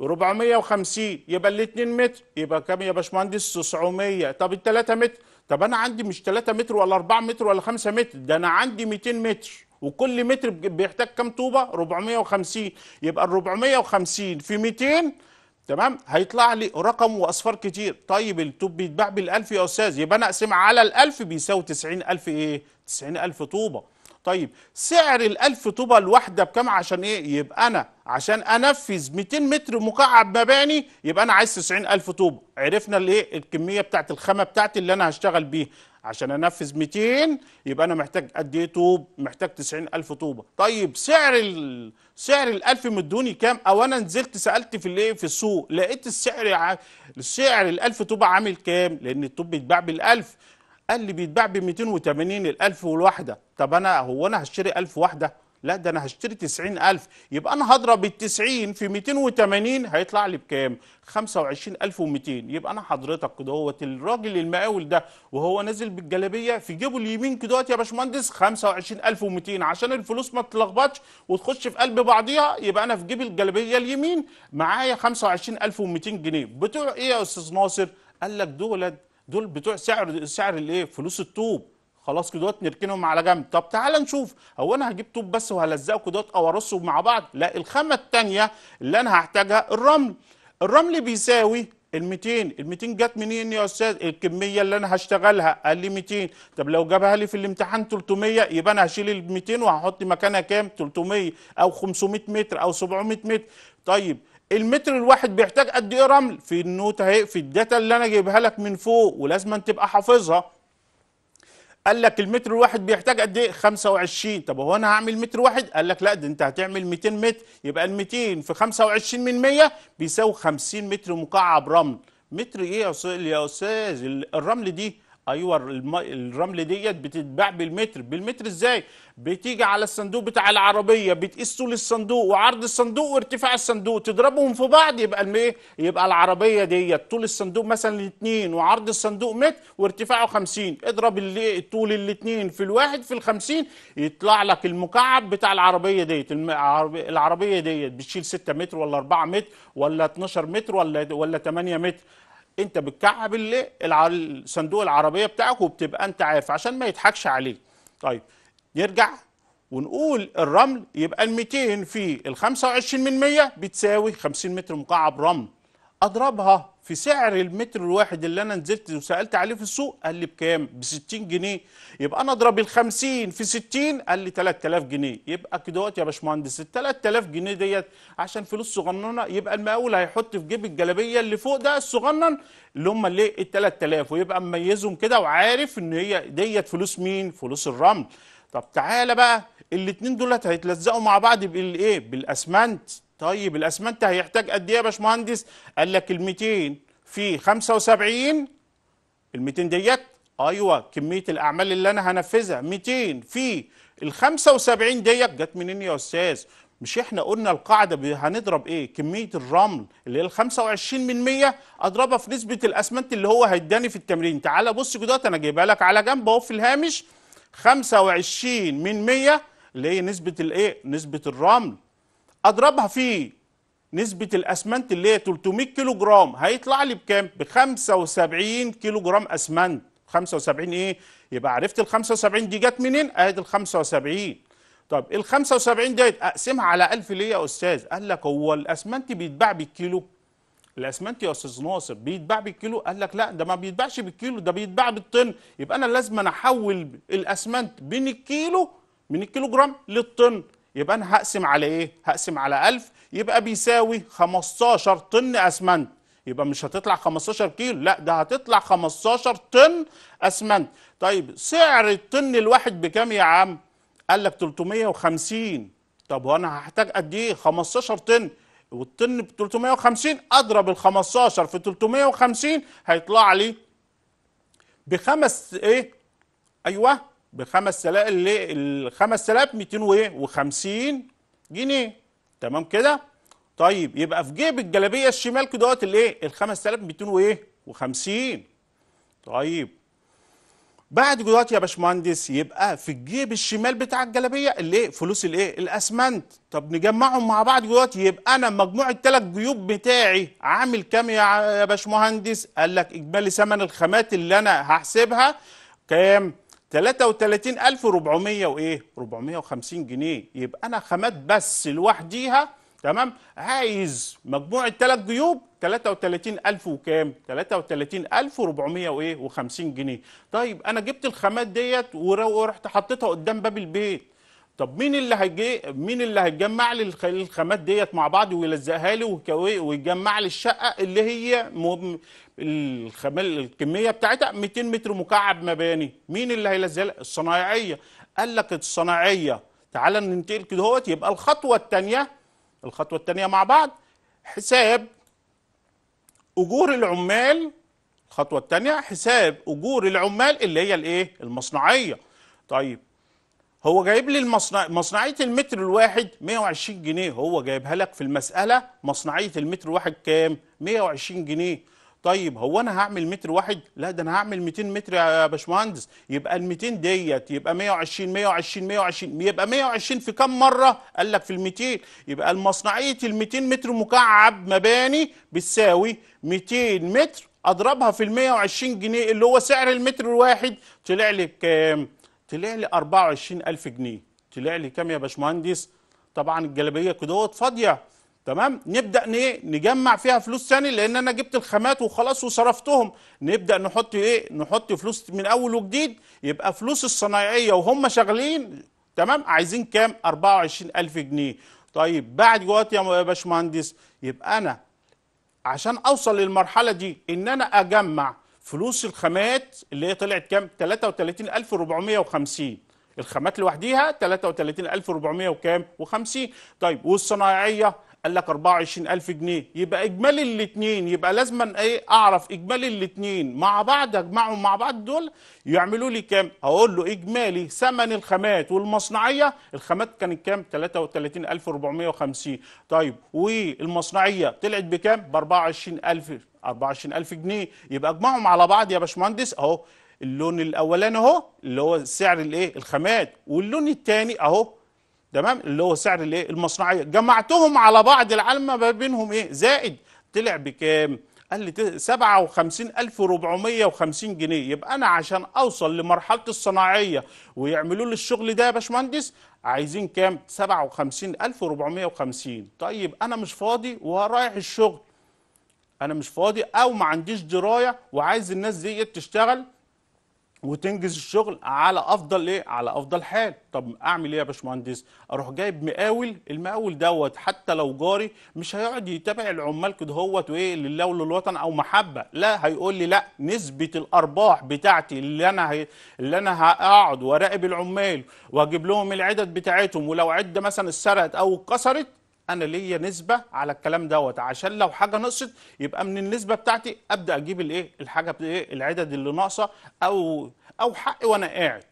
450 يبقى ال 2 متر يبقى كام يا باشمهندس؟ 900 طب ال 3 متر طب انا عندي مش 3 متر ولا 4 متر ولا 5 متر ده انا عندي 200 متر وكل متر بيحتاج كام طوبه 450 يبقى ال 450 في 200 تمام هيطلع لي رقم واصفار كتير طيب الطوب بيتباع بال1000 يا استاذ يبقى انا اقسم على ال1000 بيساوي 90000 ايه 90000 طوبه طيب سعر ال1000 طوبه الواحده بكام عشان ايه يبقى انا عشان انفذ 200 متر مكعب مباني يبقى انا عايز 90000 طوبه عرفنا الايه الكميه بتاعت الخامه بتاعتي اللي انا هشتغل بيها عشان انفذ 200 يبقى انا محتاج قد ايه طوب محتاج 90000 طوبه طيب سعر ال سعر الألف مدوني كام أو أنا نزلت سألت في الإيه في السوق لقيت السعر ع... سعر الألف طوب عامل كام لأن الطوب بيتباع بالألف قال لي بيتباع ب 280 الألف والواحدة طب أنا هو أنا هشتري 1000 واحدة لا ده انا هشتري 90000 يبقى انا هضرب ال 90 في 280 هيطلع لي بكام 25200 يبقى انا حضرتك دوت الراجل المقاول ده وهو نازل بالجلابيه في جيبه اليمين دوت يا باشمهندس 25200 عشان الفلوس ما تتلخبطش وتخش في قلب بعضيها يبقى انا في جيب الجلابيه اليمين معايا 25200 جنيه بتوع ايه يا استاذ ناصر قال لك دول دول بتوع سعر سعر الايه فلوس الطوب خلاص كدوت نركنهم على جنب طب تعال نشوف هو انا هجيب طوب بس وهلزقه كدوت او ارصه مع بعض لا الخامه الثانيه اللي انا هحتاجها الرمل الرمل بيساوي ال 200 ال 200 جت منين يا استاذ الكميه اللي انا هشتغلها قال لي 200 طب لو جابها لي في الامتحان 300 يبقى انا هشيل ال 200 وهحط مكانها كام 300 او 500 متر او 700 متر طيب المتر الواحد بيحتاج قد ايه رمل في النوت اهي في الداتا اللي انا جايبها لك من فوق ولازم تبقى حافظها قال لك المتر الواحد بيحتاج قد ايه 25 طب هو انا هعمل متر واحد قال لك لا ده انت هتعمل 200 متر يبقى ال 200 في 25 من 100 بيساوي 50 متر مكعب رمل متر ايه يا استاذ الرمل دي ايوه الرمل ديت بتتباع بالمتر بالمتر ازاي بتيجي على الصندوق بتاع العربيه بتقيس طول الصندوق وعرض الصندوق وارتفاع الصندوق تضربهم في بعض يبقى الايه يبقى العربيه ديت طول الصندوق مثلا 2 وعرض الصندوق متر وارتفاعه 50 اضرب طول الاثنين في الواحد في ال 50 يطلع لك المكعب بتاع العربيه ديت العربيه ديت بتشيل 6 متر ولا 4 متر ولا 12 متر ولا ولا 8 متر انت بتكعب الصندوق العربيه بتاعك وبتبقى انت عارف عشان ما يضحكش عليك طيب نرجع ونقول الرمل يبقى ال 200 في ال 25 من 100 بتساوي 50 متر مكعب رمل اضربها في سعر المتر الواحد اللي انا نزلت وسالت عليه في السوق قال لي بكام ب 60 جنيه يبقى انا اضرب ال 50 في 60 قال لي 3000 جنيه يبقى كده يا باشمهندس ال 3000 جنيه ديت عشان فلوس صغننه يبقى المقاول هيحط في جيب الجلابيه اللي فوق ده الصغنن اللي هم الايه ال 3000 ويبقى مميزهم كده وعارف ان هي ديت فلوس مين فلوس الرمل طب تعالى بقى الاثنين دولت هيتلزقوا مع بعض بالايه بالاسمنت طيب الاسمنت هيحتاج قد ايه يا باشمهندس قال لك ال 200 في 75 ال 200 ديت ايوه كميه الاعمال اللي انا هنفذها 200 في ال 75 ديت جت منين يا استاذ مش احنا قلنا القاعده هنضرب ايه كميه الرمل اللي هي ال 25 من 100 اضربها في نسبه الاسمنت اللي هو هيداني في التمرين تعالى بص كده انا جايبها لك على جنب اهو في الهامش 25 من 100 اللي هي نسبه الايه نسبه الرمل اضربها في نسبة الاسمنت اللي هي 300 كيلو جرام هيطلع لي بكام؟ ب 75 كيلو جرام اسمنت 75 ايه؟ يبقى عرفت ال 75 دي جت منين؟ ادي ال 75 طب ال 75 ديت اقسمها على 1000 ليه يا استاذ؟ قال لك هو الاسمنت بيتباع بالكيلو؟ الاسمنت يا استاذ ناصر بيتباع بالكيلو قال لك لا ده ما بيتباعش بالكيلو ده بيتباع بالطن يبقى انا لازم احول الاسمنت بين الكيلو من الكيلو جرام للطن يبقى انا هقسم على ايه هقسم على 1000 يبقى بيساوي 15 طن اسمنت يبقى مش هتطلع 15 كيلو لا ده هتطلع 15 طن اسمنت طيب سعر الطن الواحد بكام يا عم قال لك 350 طب وانا هحتاج قد ايه 15 طن والطن ب 350 اضرب ال 15 في 350 هيطلع لي بخمس ايه ايوه ب 5000 5250 جنيه تمام كده طيب يبقى في جيب الجلابيه الشمال كده دوت الايه ال 5250 طيب بعد دوت يا باشمهندس يبقى في الجيب الشمال بتاع الجلابيه إيه؟ فلوس الايه الاسمنت طب نجمعهم مع بعض دوت يبقى انا مجموع الثلاث جيوب بتاعي عامل كام يا باشمهندس قال لك اجمالي ثمن الخامات اللي انا هحسبها كام 33400 وايه 450 جنيه يبقى انا خامات بس لوحديها تمام عايز مجموع الثلاث جيوب 33000 وكام 33400 وايه و50 جنيه طيب انا جبت الخامات ديت ورحت حطيتها قدام باب البيت طب مين اللي هيجي مين اللي هيجمع لي الخامات ديت مع بعض ويلزقها لي ويجمع لي الشقه اللي هي م... الكميه بتاعتها 200 متر مكعب مباني مين اللي هيلزق الصنايعيه قال لك الصنايعيه تعالى ننتقل كده اهوت يبقى الخطوه الثانيه الخطوه الثانيه مع بعض حساب اجور العمال الخطوه الثانيه حساب اجور العمال اللي هي الايه المصنعيه طيب هو جايب لي المصنع مصنعيه المتر الواحد 120 جنيه هو جايبها لك في المساله مصنعيه المتر الواحد كام 120 جنيه طيب هو انا هعمل متر واحد لا ده انا هعمل 200 متر يا باشمهندس يبقى ال 200 ديت يبقى 120 120 120 يبقى 120 في كم مره قال لك في ال 200 يبقى المصنعيه ال 200 متر مكعب مباني بتساوي 200 متر اضربها في ال 120 جنيه اللي هو سعر المتر الواحد طلع لي بكام طلع لي 24000 جنيه طلع لي كام يا باشمهندس طبعا الجلابيه كدوت فاضيه تمام نبدا ايه نجمع فيها فلوس ثاني لان انا جبت الخامات وخلاص وصرفتهم نبدا نحط ايه نحط فلوس من اول وجديد يبقى فلوس الصنايعيه وهم شغالين تمام عايزين كام 24000 جنيه طيب بعد جوات يا باشمهندس يبقى انا عشان اوصل للمرحله دي ان انا اجمع فلوس الخامات اللي هي طلعت كام 33450 الخامات لوحديها 33450 طيب والصناعيه قال لك 24000 جنيه يبقى اجمالي الاثنين يبقى لازما ايه اعرف اجمالي الاثنين مع بعض اجمعهم مع بعض دول يعملوا لي كام هقول له اجمالي ثمن الخامات والمصنعيه الخامات كانت كام 33450 طيب والمصنعيه طلعت بكام ب 24000 24000 جنيه يبقى اجمعهم على بعض يا باشمهندس اهو اللون الاولاني اهو اللي هو سعر الايه الخامات واللون الثاني اهو تمام اللي هو سعر الايه المصنعيه جمعتهم على بعض العلم ما بينهم ايه زائد طلع بكام قال لي 57450 جنيه يبقى انا عشان اوصل لمرحله الصناعيه ويعملوا لي الشغل ده يا باشمهندس عايزين كام 57450 طيب انا مش فاضي ورايح الشغل انا مش فاضي او ما عنديش درايه وعايز الناس ديت تشتغل وتنجز الشغل على افضل ايه على افضل حال طب اعمل ايه يا باشمهندس اروح جايب مقاول المقاول دوت حتى لو جاري مش هيقعد يتابع العمال كده هوت وايه لله وللوطن او محبه لا هيقول لي لا نسبه الارباح بتاعتي اللي انا هي... اللي انا هقعد واراقب العمال واجيب لهم العدد بتاعتهم ولو عده مثلا اتسرقت او اتكسرت انا ليا نسبه على الكلام دوت عشان لو حاجه نقصت يبقى من النسبه بتاعتي ابدا اجيب الايه الحاجه ايه العدد اللي ناقصه او او حقي وانا قاعد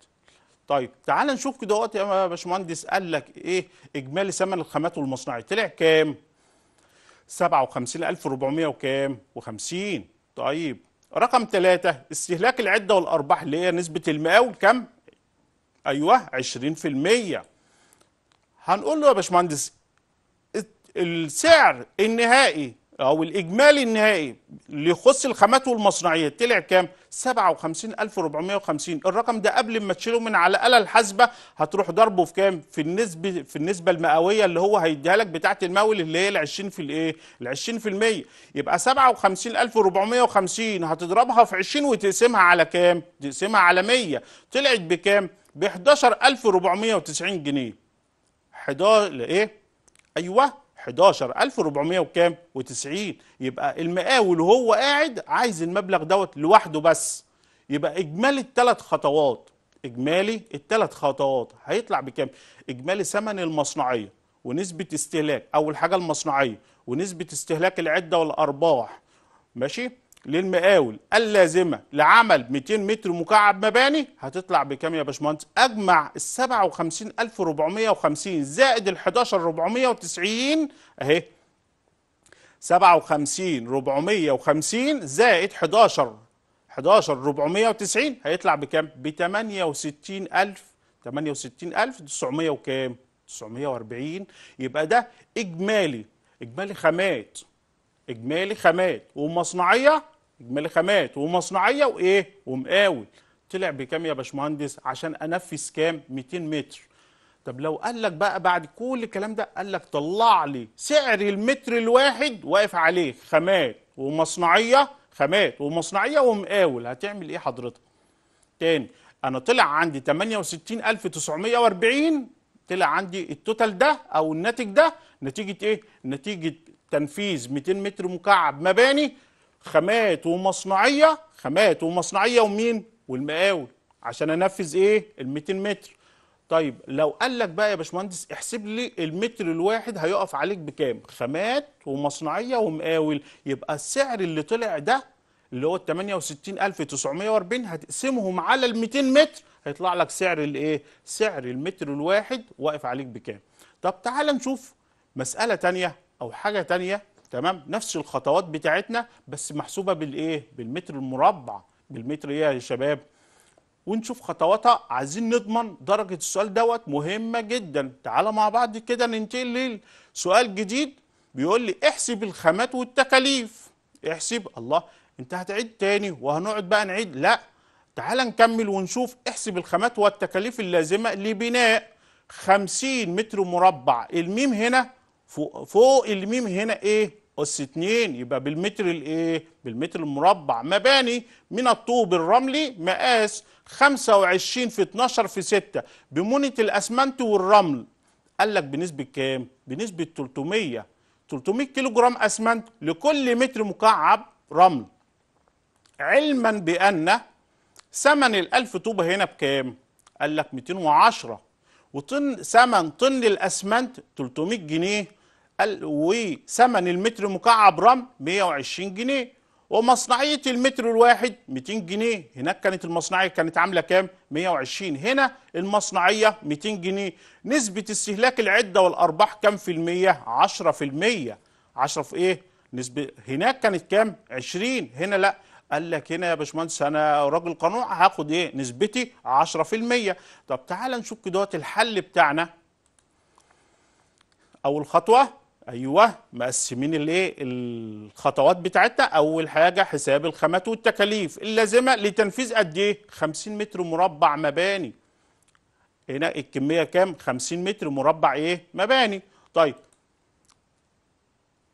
طيب تعال نشوف دلوقتي يا باشمهندس قال لك ايه اجمالي ثمن الخامات والمصنعي طلع كام 57400 وكام و50 طيب رقم ثلاثة استهلاك العدة والأرباح اللي هي نسبة المقاول كم؟ أيوه 20% هنقول له يا باشمهندس السعر النهائي او الاجمالي النهائي اللي يخص الخامات والمصنعيه طلع كام 57450 الرقم ده قبل ما تشيله من على الاله الحاسبه هتروح ضربه في كام في النسبه في النسبه المئويه اللي هو هيديها لك بتاعه المول اللي هي ال 20 في الايه ال 20% يبقى 57450 هتضربها في 20 وتقسمها على كام تقسمها على 100 طلعت بكام ب 11490 جنيه 11 ايه ايوه 11490 وكام و90 يبقى المقاول وهو قاعد عايز المبلغ دوت لوحده بس يبقى اجمالي الثلاث خطوات اجمالي الثلاث خطوات هيطلع بكام اجمالي ثمن المصنعيه ونسبه استهلاك اول حاجه المصنعيه ونسبه استهلاك العده والارباح ماشي للمقاول اللازمه لعمل 200 متر مكعب مباني هتطلع بكام يا باشمهندس؟ اجمع ال 57450 زائد ال 11490 اهي 57450 زائد 11 11490 هيطلع بكام؟ ب 68000 68900 وكام؟ 940 يبقى ده اجمالي اجمالي خامات اجمالي خامات ومصنعيه اجمالي خامات ومصنعيه وايه ومقاول طلع بكام يا باشمهندس عشان انفذ كام 200 متر طب لو قال لك بقى بعد كل الكلام ده قال لك طلع لي سعر المتر الواحد واقف عليه خامات ومصنعيه خامات ومصنعيه ومقاول هتعمل ايه حضرتك تاني انا طلع عندي 68940 طلع عندي التوتال ده او الناتج ده نتيجه ايه نتيجه تنفيذ 200 متر مكعب مباني خامات ومصنعيه خامات ومصنعيه ومين والمقاول عشان انفذ ايه ال 200 متر طيب لو قال لك بقى يا باشمهندس احسب لي المتر الواحد هيقف عليك بكام خامات ومصنعيه ومقاول يبقى السعر اللي طلع ده اللي هو ال 68940 هتقسمهم على ال 200 متر هيطلع لك سعر الايه سعر المتر الواحد واقف عليك بكام طب تعال نشوف مساله تانية او حاجه تانية تمام نفس الخطوات بتاعتنا بس محسوبه بالايه بالمتر المربع بالمتر ايه يا شباب ونشوف خطواتها عايزين نضمن درجه السؤال دوت مهمه جدا تعالى مع بعض كده ننتقل لسؤال جديد بيقول لي احسب الخامات والتكاليف احسب الله انت هتعيد تاني وهنقعد بقى نعيد لا تعال نكمل ونشوف احسب الخامات والتكاليف اللازمه لبناء 50 متر مربع الميم هنا فوق, فوق الميم هنا ايه أس 2 يبقى بالمتر الإيه؟ بالمتر المربع مباني من الطوب الرملي مقاس 25 في 12 في 6 بمونة الأسمنت والرمل قال لك بنسبة كام؟ بنسبة 300 300 كيلو جرام أسمنت لكل متر مكعب رمل علما بأن ثمن ال 1000 طوبة هنا بكام؟ قال لك 210 وطن ثمن طن الأسمنت 300 جنيه قال وثمن المتر مكعب رم 120 جنيه ومصنعيه المتر الواحد 200 جنيه هناك كانت المصنعيه كانت عامله كام 120 هنا المصنعيه 200 جنيه نسبه استهلاك العده والارباح كام في الميه 10 في الميه 10 في ايه نسبه هناك كانت كام 20 هنا لا قال لك هنا يا باشمهندس انا راجل قانون هاخد ايه نسبتي 10% طب تعال نشوف كده الحل بتاعنا اول خطوه ايوه مقسمين الايه الخطوات بتاعتنا اول حاجه حساب الخامات والتكاليف اللازمه لتنفيذ قد ايه 50 متر مربع مباني هنا الكميه كام 50 متر مربع ايه مباني طيب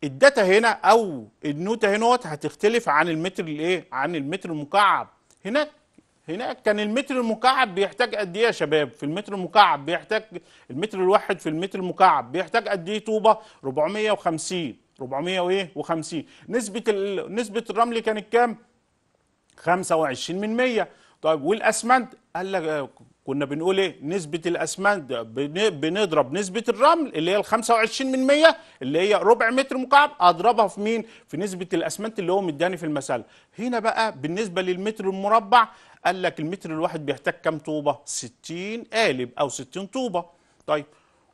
الداتا هنا او النوتة هنا هتختلف عن المتر الايه عن المتر المكعب هناك هناك كان المتر المكعب بيحتاج قد ايه يا شباب في المتر المكعب بيحتاج المتر الواحد في المتر المكعب بيحتاج قد ايه طوبه 450 450 نسبه ال... نسبه الرمل كانت كام 25 من 100 طيب والاسمنت قال لك كنا بنقول ايه نسبه الاسمنت بنضرب نسبه الرمل اللي هي ال 25 من 100 اللي هي ربع متر مكعب اضربها في مين في نسبه الاسمنت اللي هو مداني في المساله هنا بقى بالنسبه للمتر المربع قال لك المتر الواحد بيحتاج كام طوبه 60 قالب او 60 طوبه طيب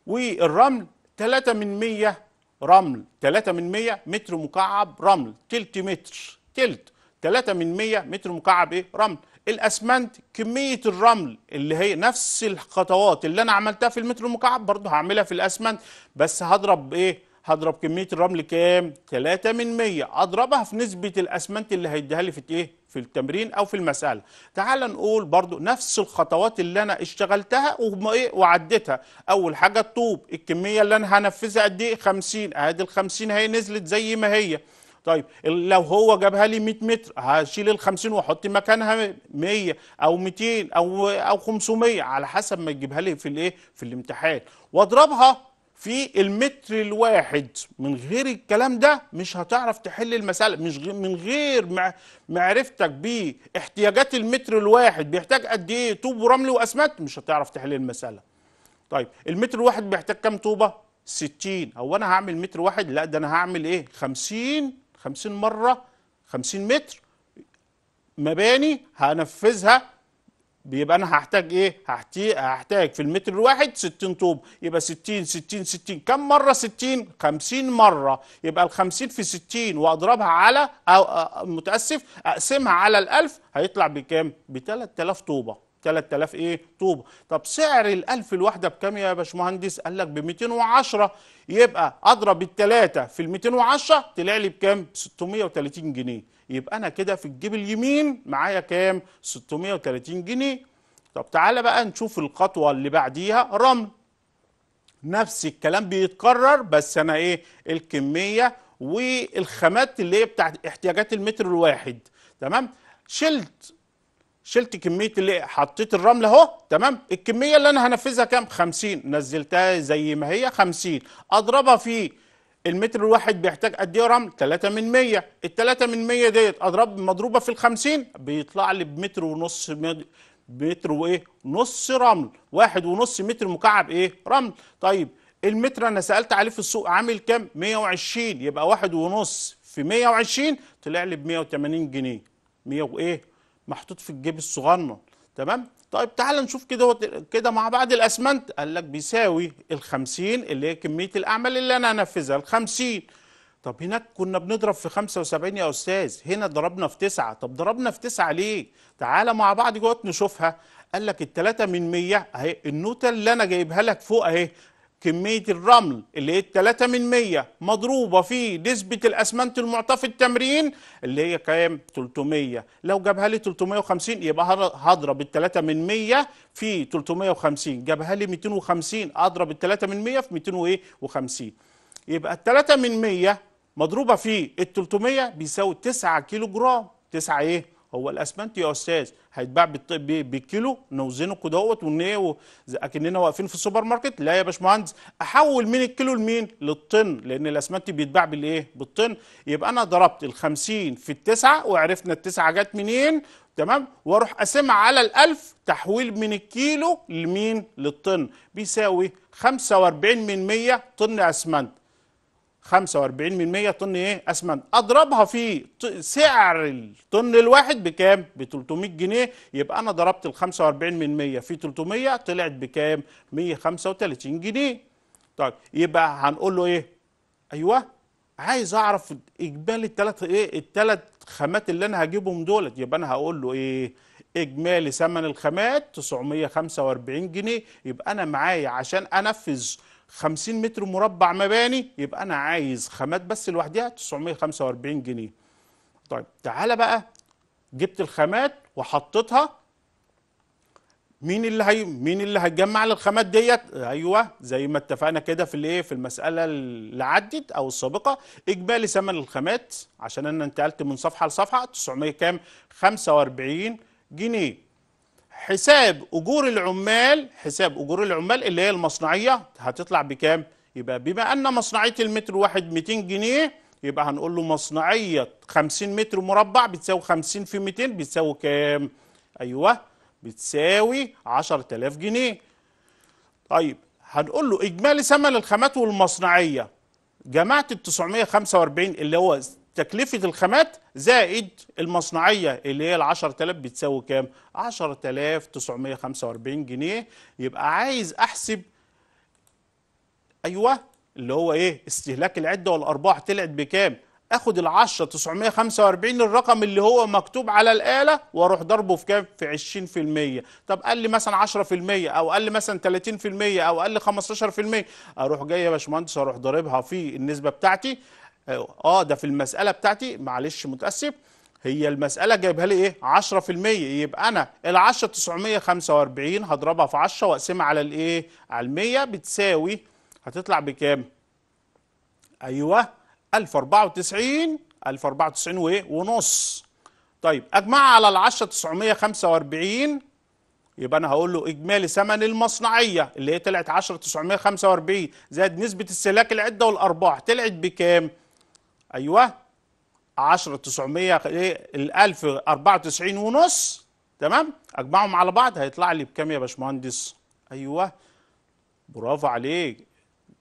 والرمل 3 من 100 رمل 3 من 100 متر مكعب رمل تلت متر تلت 3 من 100 متر مكعب ايه رمل الاسمنت كميه الرمل اللي هي نفس الخطوات اللي انا عملتها في المتر المكعب برضه هعملها في الاسمنت بس هضرب ايه هضرب كميه الرمل كام 3 من 100 اضربها في نسبه الاسمنت اللي هيديها لي في ايه في التمرين او في المساله تعال نقول برضو نفس الخطوات اللي انا اشتغلتها وايه وعديتها اول حاجه الطوب الكميه اللي انا هنفذها قد ايه 50 ادي ال 50 هي نزلت زي ما هي طيب لو هو جابها لي 100 متر هشيل ال 50 واحط مكانها 100 او 200 او او 500 على حسب ما تجيبها لي في الايه في الامتحان واضربها في المتر الواحد من غير الكلام ده مش هتعرف تحل المسألة مش غير من غير معرفتك باحتياجات المتر الواحد بيحتاج قد ايه طوب ورمل واسمنت مش هتعرف تحل المسألة طيب المتر الواحد بيحتاج كام طوبة 60 هو انا هعمل متر واحد لا ده انا هعمل ايه 50 50 مرة 50 متر مباني هنفذها بيبقى انا هحتاج ايه هحتاج هحتاج في المتر الواحد 60 طوب يبقى 60 60 60 كم مره 60 50 مره يبقى ال 50 في 60 واضربها على أو متاسف اقسمها على ال 1000 هيطلع بكام ب 3000 طوبه 3000 ايه طوبه طب سعر ال1000 الواحده بكام يا باشمهندس قال لك ب 210 يبقى اضرب الثلاثه في ال 210 طلع لي بكام 630 جنيه يبقى انا كده في الجيب اليمين معايا كام 630 جنيه طب تعالى بقى نشوف الخطوه اللي بعديها رمل نفس الكلام بيتكرر بس انا ايه الكميه والخامات اللي هي بتاعت احتياجات المتر الواحد تمام شلت شلت كميه اللي حطيت الرمل اهو تمام الكميه اللي انا هنفذها كام 50 نزلتها زي ما هي 50 اضربها في المتر الواحد بيحتاج قد ايه رمل 3 من 100 ال 3 من 100 ديت اضرب مضروبه في ال 50 بيطلع لي بمتر ونص متر وايه نص رمل واحد ونص متر مكعب ايه رمل طيب المتر انا سالت عليه في السوق عامل كام 120 يبقى واحد ونص في 120 طلع لي ب 180 جنيه 100 وايه محطوط في الجيب الصغنن تمام طيب تعال نشوف كده كده مع بعض الاسمنت قال لك بيساوي ال 50 اللي هي كميه الاعمال اللي انا هنفذها ال 50 طب هناك كنا بنضرب في 75 يا استاذ هنا ضربنا في 9 طب ضربنا في 9 ليه تعال مع بعض جوه نشوفها قال لك ال 3 من 100 اهي النوتة اللي انا جايبها لك فوق اهي كمية الرمل اللي هي 3 من 100 مضروبة في نسبة الأسمنت المعطاه في التمرين اللي هي كام 300 لو جابها لي 350 يبقى هضرب ال 3 من 100 في 350 جابها لي 250 أضرب ال 3 من 100 في 250 يبقى ال 3 من 100 مضروبة في ال 300 بيساوي 9 كيلو جرام 9 إيه هو الأسمنت يا أستاذ هيتباع بالكيلو نوزنه كدهوت ونيه اكننا واقفين في السوبر ماركت لا يا باشمهندس احول من الكيلو لمين للطن لان الاسمنت بيتباع بالايه بالطن يبقى انا ضربت ال 50 في التسعه وعرفنا التسعه جت منين تمام واروح اقسمها على الألف تحويل من الكيلو لمين للطن بيساوي 45 من 100 طن اسمنت 45% طن ايه اسمنت اضربها في سعر الطن الواحد بكام ب 300 جنيه يبقى انا ضربت ال 45% في 300 طلعت بكام 135 جنيه طيب يبقى هنقول له ايه ايوه عايز اعرف اجمالي الثلاث ايه الثلاث خامات اللي انا هجيبهم دولت يبقى انا هقول له ايه اجمالي ثمن الخامات 945 جنيه يبقى انا معايا عشان انفذ 50 متر مربع مباني يبقى انا عايز خامات بس لوحدها 945 جنيه طيب تعالى بقى جبت الخامات وحطيتها مين اللي هي مين اللي هيجمع على الخامات ديت ايوه زي ما اتفقنا كده في الايه في المساله اللي عدت او السابقه اجمالي ثمن الخامات عشان انا انتقلت من صفحه لصفحه 900 كام 45 جنيه حساب اجور العمال حساب اجور العمال اللي هي المصنعيه هتطلع بكام يبقى بما ان مصنعيه المتر واحد 200 جنيه يبقى هنقول له مصنعيه 50 متر مربع بتساوي 50 في 200 بتساوي كام ايوه بتساوي 10000 جنيه طيب هنقول له اجمالي ثمن الخامات والمصنعيه جمعت ال 945 اللي هو تكلفة الخامات زائد المصنعية اللي هي ال 10000 بتساوي كام؟ 10945 جنيه يبقى عايز أحسب أيوه اللي هو إيه؟ استهلاك العدة والأرباح طلعت بكام؟ آخد ال 10 945 الرقم اللي هو مكتوب على الآلة وأروح ضربه في كام؟ في 20%، طب قال لي مثلا 10% أو قال لي مثلا 30% أو قال لي 15% أروح جاي يا باشمهندس أروح ضاربها في النسبة بتاعتي اه ده في المساله بتاعتي معلش متاسف هي المساله جايبها لي ايه 10% يبقى انا ال 10 945 هضربها في 10 واقسمها على الايه على 100 بتساوي هتطلع بكام ايوه 1094 1094 وايه ونص طيب اجمعها على ال 10 945 يبقى انا هقول له اجمالي ثمن المصنعيه اللي هي طلعت 10 945 زائد نسبه استهلاك العده والارباح طلعت بكام ايوه 10 900 ال 1094 ونص تمام اجمعهم على بعض هيطلع لي بكام يا باشمهندس ايوه برافو عليك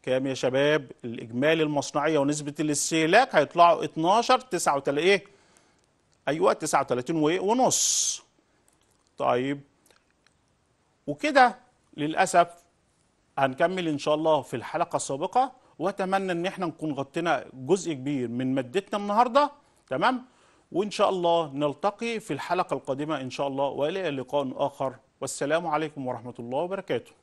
كام يا شباب الاجمالي المصنعيه ونسبه الاستهلاك هيطلعوا 12 39 ايه ايوه 39 ونص طيب وكده للاسف هنكمل ان شاء الله في الحلقه السابقه واتمنى ان احنا نكون غطينا جزء كبير من مادتنا النهارده تمام وان شاء الله نلتقي في الحلقه القادمه ان شاء الله والى لقاء اخر والسلام عليكم ورحمه الله وبركاته